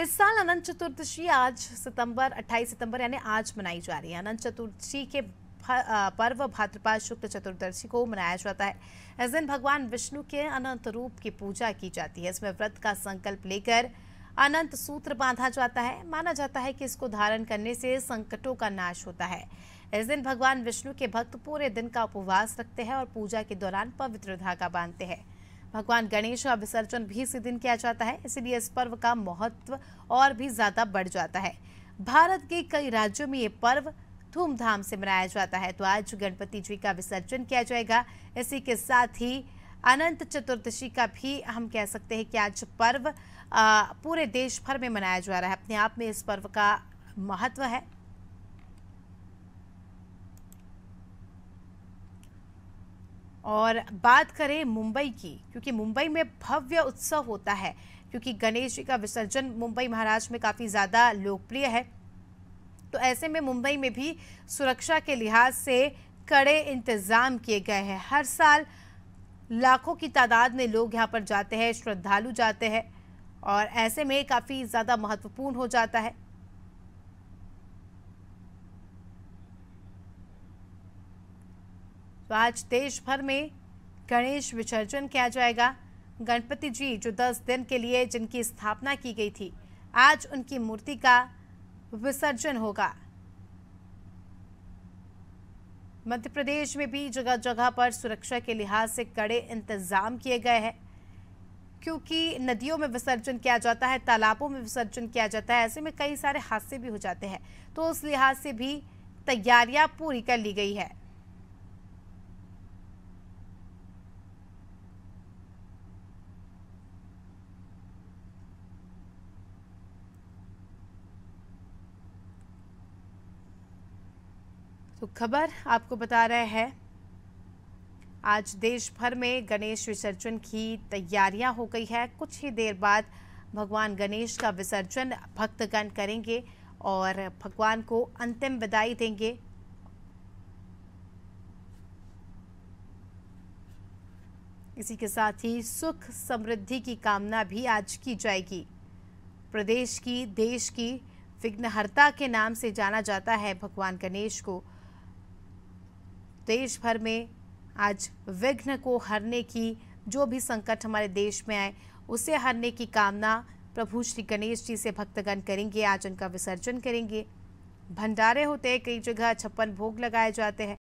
इस साल अनंत चतुर्दशी आज सितंबर 28 सितंबर यानी आज मनाई जा रही है अनंत चतुर्दशी के पर्व भाद्रपा शुक्ल चतुर्दशी को मनाया जाता है इस दिन भगवान विष्णु के अनंत रूप की पूजा की जाती है इसमें व्रत का संकल्प लेकर अनंत सूत्र बांधा जाता है माना जाता है कि इसको धारण करने से संकटों का नाश होता है इस दिन भगवान विष्णु के भक्त पूरे दिन का उपवास रखते हैं और पूजा के दौरान पवित्र धागा बांधते हैं भगवान गणेश का विसर्जन भी इसी दिन किया जाता है इसीलिए इस पर्व का महत्व और भी ज़्यादा बढ़ जाता है भारत के कई राज्यों में ये पर्व धूमधाम से मनाया जाता है तो आज गणपति जी का विसर्जन किया जाएगा इसी के साथ ही अनंत चतुर्दशी का भी हम कह सकते हैं कि आज पर्व पूरे देश भर में मनाया जा रहा है अपने आप में इस पर्व का महत्व है और बात करें मुंबई की क्योंकि मुंबई में भव्य उत्सव होता है क्योंकि गणेश जी का विसर्जन मुंबई महाराष्ट्र में काफ़ी ज़्यादा लोकप्रिय है तो ऐसे में मुंबई में भी सुरक्षा के लिहाज से कड़े इंतज़ाम किए गए हैं हर साल लाखों की तादाद में लोग यहाँ पर जाते हैं श्रद्धालु जाते हैं और ऐसे में काफ़ी ज़्यादा महत्वपूर्ण हो जाता है तो आज देश भर में गणेश विसर्जन किया जाएगा गणपति जी जो दस दिन के लिए जिनकी स्थापना की गई थी आज उनकी मूर्ति का विसर्जन होगा मध्य प्रदेश में भी जगह जगह पर सुरक्षा के लिहाज से कड़े इंतजाम किए गए हैं क्योंकि नदियों में विसर्जन किया जाता है तालाबों में विसर्जन किया जाता है ऐसे में कई सारे हादसे भी हो जाते हैं तो उस लिहाज से भी तैयारियां पूरी कर ली गई है तो खबर आपको बता रहे हैं आज देश भर में गणेश विसर्जन की तैयारियां हो गई है कुछ ही देर बाद भगवान गणेश का विसर्जन भक्तगण करेंगे और भगवान को अंतिम विदाई देंगे इसी के साथ ही सुख समृद्धि की कामना भी आज की जाएगी प्रदेश की देश की विघ्नहर्ता के नाम से जाना जाता है भगवान गणेश को देश भर में आज विघ्न को हरने की जो भी संकट हमारे देश में आए उसे हरने की कामना प्रभु श्री गणेश जी से भक्तगण करेंगे आज उनका विसर्जन करेंगे भंडारे होते हैं कई जगह छप्पन भोग लगाए जाते हैं